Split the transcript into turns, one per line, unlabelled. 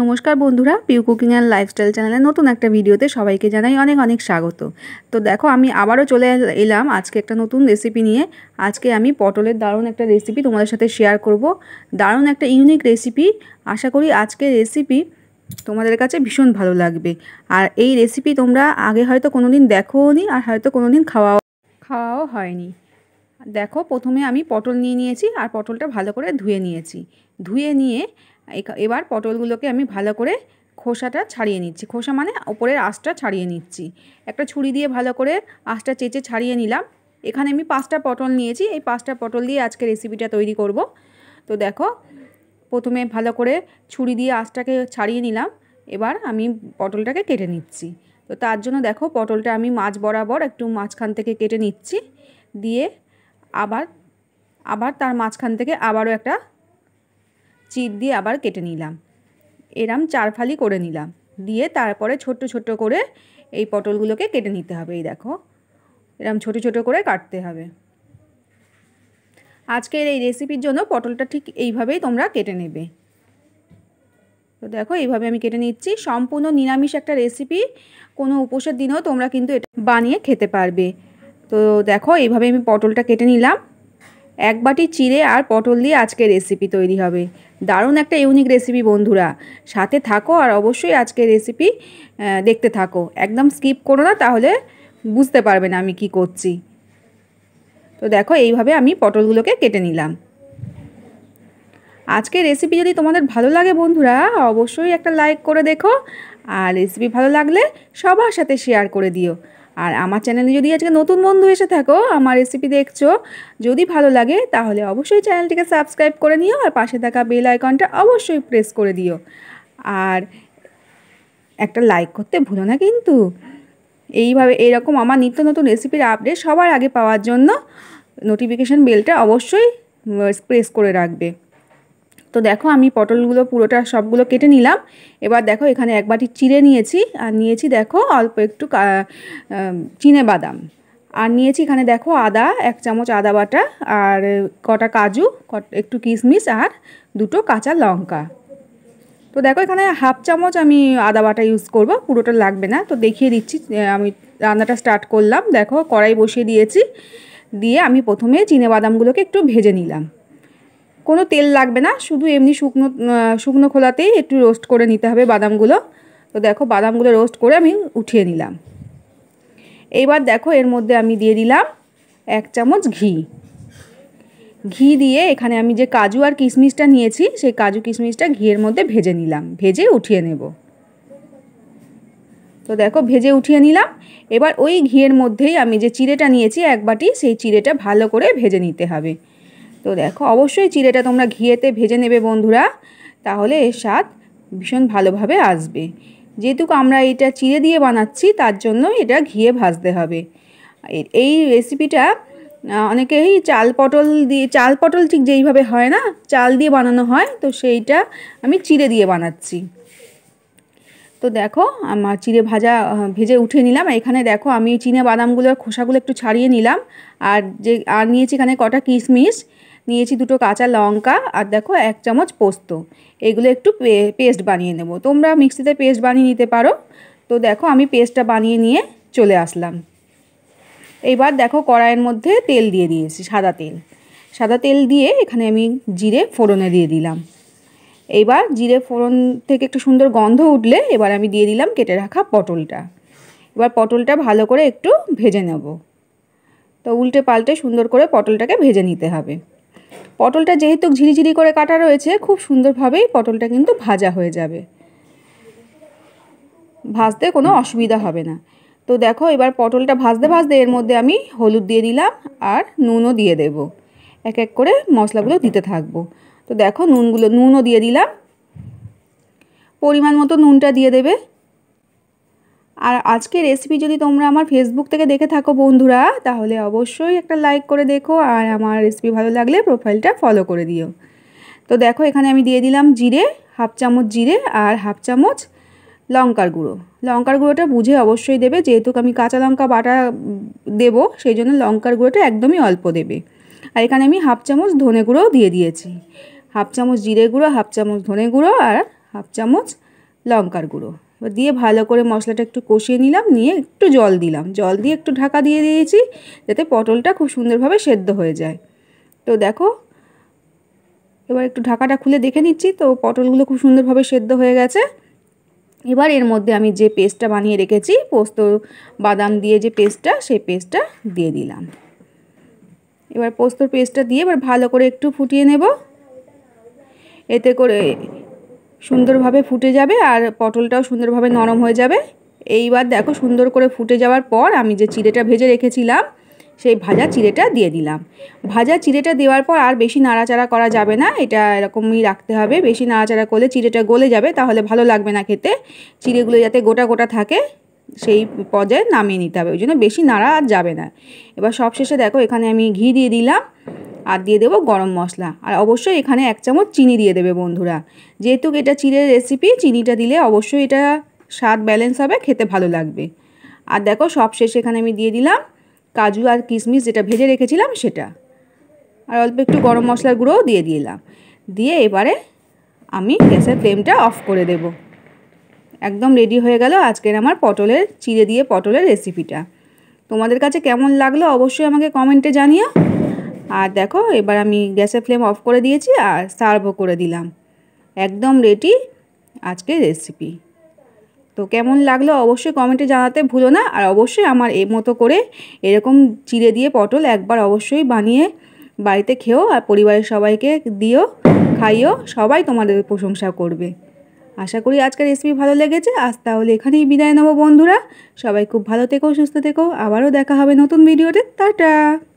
নমস্কার বন্ধুরা Piu cooking and lifestyle চ্যানেলে নতুন একটা ভিডিওতে সবাইকে জানাই অনেক অনেক স্বাগত তো দেখো আমি আবারও চলে এলাম আজকে একটা নতুন রেসিপি নিয়ে আজকে আমি পটলের দারুণ একটা রেসিপি তোমাদের সাথে শেয়ার করব দারুণ একটা ইউনিক রেসিপি আশা করি আজকে রেসিপি তোমাদের কাছে ভীষণ ভালো লাগবে আর এই রেসিপি তোমরা আগে হয়তো কোনো দিন দেখোও নি আর হয়তো কোনো দিন খাওয়াও খাওয়াও হয়নি দেখো প্রথমে আমি পটল নিয়ে নিয়েছি আর পটলটা ভালো করে ধুয়ে নিয়েছি ধুয়ে নিয়ে এবার পটলগুলোকে আমি ভালো করে খোসাটা ছাড়িয়ে নিচ্ছি খোসা মানে ওপরের আঁশটা ছাড়িয়ে নিচ্ছি একটা ছুরি দিয়ে ভালো করে আঁশটা চেঁচে ছাড়িয়ে নিলাম এখানে আমি পাঁচটা পটল নিয়েছি এই পাঁচটা পটল দিয়ে আজকে রেসিপিটা তৈরি করব তো দেখো প্রথমে ভালো করে ছুরি দিয়ে আঁশটাকে ছাড়িয়ে নিলাম এবার আমি পটলটাকে কেটে নিচ্ছি তো তার জন্য দেখো পটলটা আমি মাছ বরাবর একটু মাঝখান থেকে কেটে নিচ্ছি দিয়ে আবার আবার তার মাঝখান থেকে আবারও একটা চিট দিয়ে আবার কেটে নিলাম এরম চার ফালি করে নিলাম দিয়ে তারপরে ছোট্ট ছোট্ট করে এই পটলগুলোকে কেটে নিতে হবে এই দেখো এরম ছোট ছোট করে কাটতে হবে আজকের এই রেসিপির জন্য পটলটা ঠিক এইভাবেই তোমরা কেটে নেবে তো দেখো এইভাবে আমি কেটে নিচ্ছি সম্পূর্ণ নিরামিষ একটা রেসিপি কোনো উপোসের দিনেও তোমরা কিন্তু এটা বানিয়ে খেতে পারবে তো দেখো এইভাবে আমি পটলটা কেটে নিলাম এক বাটি চিড়ে আর পটল দিয়ে আজকে রেসিপি তৈরি হবে দারুণ একটা ইউনিক রেসিপি বন্ধুরা সাথে থাকো আর অবশ্যই আজকে রেসিপি দেখতে থাকো একদম স্কিপ করো না তাহলে বুঝতে পারবে না আমি কি করছি তো দেখো এইভাবে আমি পটলগুলোকে কেটে নিলাম আজকে রেসিপি যদি তোমাদের ভালো লাগে বন্ধুরা অবশ্যই একটা লাইক করে দেখো আর রেসিপি ভালো লাগলে সবার সাথে শেয়ার করে দিও আর আমার চ্যানেলে যদি আজকে নতুন বন্ধু এসে থাকো আমার রেসিপি দেখছো যদি ভালো লাগে তাহলে অবশ্যই চ্যানেলটিকে সাবস্ক্রাইব করে নিও আর পাশে থাকা বেল আইকনটা অবশ্যই প্রেস করে দিও আর একটা লাইক করতে ভুলো না কিন্তু এইভাবে এরকম আমার নিত্য নতুন রেসিপির আপডেট সবার আগে পাওয়ার জন্য নোটিফিকেশান বেলটা অবশ্যই প্রেস করে রাখবে তো দেখো আমি পটলগুলো পুরোটা সবগুলো কেটে নিলাম এবার দেখো এখানে এক বাটি চিড়ে নিয়েছি আর নিয়েছি দেখো অল্প একটু চিনে বাদাম আর নিয়েছি এখানে দেখো আদা এক চামচ আদা বাটা আর কটা কাজু একটু কিশমিশ আর দুটো কাঁচা লঙ্কা তো দেখো এখানে হাফ চামচ আমি আদা বাটা ইউজ করব পুরোটা লাগবে না তো দেখিয়ে দিচ্ছি আমি রান্নাটা স্টার্ট করলাম দেখো কড়াই বসিয়ে দিয়েছি দিয়ে আমি প্রথমে চিনে বাদামগুলোকে একটু ভেজে নিলাম কোনো তেল লাগবে না শুধু এমনি শুকনো শুকনো খোলাতেই একটু রোস্ট করে নিতে হবে বাদামগুলো তো দেখো বাদামগুলো রোস্ট করে আমি উঠিয়ে নিলাম এইবার দেখো এর মধ্যে আমি দিয়ে দিলাম এক চামচ ঘি ঘি দিয়ে এখানে আমি যে কাজু আর কিশমিশটা নিয়েছি সেই কাজু কিশমিশটা ঘিয়ের মধ্যে ভেজে নিলাম ভেজে উঠিয়ে নেব তো দেখো ভেজে উঠিয়ে নিলাম এবার ওই ঘিয়ের মধ্যেই আমি যে চিড়েটা নিয়েছি এক বাটি সেই চিড়েটা ভালো করে ভেজে নিতে হবে তো দেখো অবশ্যই চিলেটা তোমরা ঘিয়েতে ভেজে নেবে বন্ধুরা তাহলে এর স্বাদ ভীষণ ভালোভাবে আসবে যেহেতু আমরা এটা চিড়ে দিয়ে বানাচ্ছি তার জন্য এটা ঘিয়ে ভাজতে হবে এই রেসিপিটা অনেকেই চাল পটল দিয়ে চাল পটল ঠিক যেইভাবে হয় না চাল দিয়ে বানানো হয় তো সেইটা আমি চিড়ে দিয়ে বানাচ্ছি তো দেখো আমার চিড়ে ভাজা ভেজে উঠে নিলাম এখানে দেখো আমি চিনে বাদামগুলোর খোসাগুলো একটু ছাড়িয়ে নিলাম আর যে আর নিয়েছি এখানে কটা কিশমিশ নিয়েছি দুটো কাঁচা লঙ্কা আর দেখো এক চামচ পোস্ত এগুলো একটু পেস্ট বানিয়ে নেব তোমরা মিক্সিতে পেস্ট বানিয়ে নিতে পারো তো দেখো আমি পেস্টটা বানিয়ে নিয়ে চলে আসলাম এইবার দেখো কড়াইয়ের মধ্যে তেল দিয়ে দিয়েছি সাদা তেল সাদা তেল দিয়ে এখানে আমি জিরে ফোড়নে দিয়ে দিলাম এবার জিরে ফোড়ন থেকে একটু সুন্দর গন্ধ উঠলে এবার আমি দিয়ে দিলাম কেটে রাখা পটলটা এবার পটলটা ভালো করে একটু ভেজে নেব তো উল্টে পাল্টে সুন্দর করে পটলটাকে ভেজে নিতে হবে পটলটা যেহেতু ঝিরিঝিরি করে কাটা রয়েছে খুব সুন্দরভাবেই পটলটা কিন্তু ভাজা হয়ে যাবে ভাজতে কোনো অসুবিধা হবে না তো দেখো এবার পটলটা ভাজতে ভাজতে এর মধ্যে আমি হলুদ দিয়ে দিলাম আর নুনও দিয়ে দেব এক এক করে মশলাগুলো দিতে থাকবো তো দেখো নুনগুলো নুনও দিয়ে দিলাম পরিমাণ মতো নুনটা দিয়ে দেবে আর আজকে রেসিপি যদি তোমরা আমার ফেসবুক থেকে দেখে থাকো বন্ধুরা তাহলে অবশ্যই একটা লাইক করে দেখো আর আমার রেসিপি ভালো লাগলে প্রোফাইলটা ফলো করে দিও তো দেখো এখানে আমি দিয়ে দিলাম জিরে হাফ চামচ জিরে আর হাফ চামচ লঙ্কার গুঁড়ো লঙ্কার গুঁড়োটা বুঝে অবশ্যই দেবে যেহেতু আমি কাঁচা লঙ্কা বাটা দেব সেই জন্য লঙ্কার গুঁড়োটা একদমই অল্প দেবে আর এখানে আমি হাফ চামচ ধনে গুঁড়োও দিয়ে দিয়েছি হাফ চামচ জিরে গুঁড়ো হাফ চামচ ধনে গুঁড়ো আর হাফ চামচ লঙ্কার গুঁড়ো এবার দিয়ে ভালো করে মশলাটা একটু কষিয়ে নিলাম নিয়ে একটু জল দিলাম জল দিয়ে একটু ঢাকা দিয়ে দিয়েছি যাতে পটলটা খুব সুন্দরভাবে সেদ্ধ হয়ে যায় তো দেখো এবার একটু ঢাকাটা খুলে দেখে নিচ্ছি তো পটলগুলো খুব সুন্দরভাবে সেদ্ধ হয়ে গেছে এবার এর মধ্যে আমি যে পেস্টটা বানিয়ে রেখেছি পোস্ত বাদাম দিয়ে যে পেস্টটা সেই পেস্টটা দিয়ে দিলাম এবার পোস্তর পেস্টটা দিয়ে এবার ভালো করে একটু ফুটিয়ে নেবো এতে করে সুন্দরভাবে ফুটে যাবে আর পটলটাও সুন্দরভাবে নরম হয়ে যাবে এইবার দেখো সুন্দর করে ফুটে যাওয়ার পর আমি যে চিড়েটা ভেজে রেখেছিলাম সেই ভাজা চিড়েটা দিয়ে দিলাম ভাজা চিড়েটা দেওয়ার পর আর বেশি নাড়াচাড়া করা যাবে না এটা এরকমই রাখতে হবে বেশি নাড়াচাড়া করলে চিড়েটা গলে যাবে তাহলে ভালো লাগবে না খেতে চিড়েগুলো যাতে গোটা গোটা থাকে সেই পর্যায়ে নামিয়ে নিতে হবে ওই জন্য বেশি নাড়া আর যাবে না এবার সবশেষে দেখো এখানে আমি ঘি দিয়ে দিলাম আর দিয়ে দেবো গরম মশলা আর অবশ্যই এখানে এক চামচ চিনি দিয়ে দেবে বন্ধুরা যেহেতু এটা চিড়ের রেসিপি চিনিটা দিলে অবশ্যই এটা স্বাদ ব্যালেন্স হবে খেতে ভালো লাগবে আর দেখো সব শেষে এখানে আমি দিয়ে দিলাম কাজু আর কিশমিশ যেটা ভেজে রেখেছিলাম সেটা আর অল্প একটু গরম মশলার গুঁড়োও দিয়ে দিলাম দিয়ে এবারে আমি গ্যাসের ফ্লেমটা অফ করে দেব একদম রেডি হয়ে গেল আজকের আমার পটলের চিড়ে দিয়ে পটলের রেসিপিটা তোমাদের কাছে কেমন লাগলো অবশ্যই আমাকে কমেন্টে জানিও আর দেখো এবার আমি গ্যাসের ফ্লেম অফ করে দিয়েছি আর সার্ভও করে দিলাম একদম রেডি আজকের রেসিপি তো কেমন লাগলো অবশ্যই কমেন্টে জানাতে ভুলো না আর অবশ্যই আমার এ মতো করে এরকম চিড়ে দিয়ে পটল একবার অবশ্যই বানিয়ে বাড়িতে খেও আর পরিবারের সবাইকে দিও খাইও সবাই তোমাদের প্রশংসা করবে আশা করি আজকের রেসিপি ভালো লেগেছে আজ তাহলে এখানেই বিদায় নেবো বন্ধুরা সবাই খুব ভালো থেকো সুস্থ থেকো আবারও দেখা হবে নতুন ভিডিওতে টাটা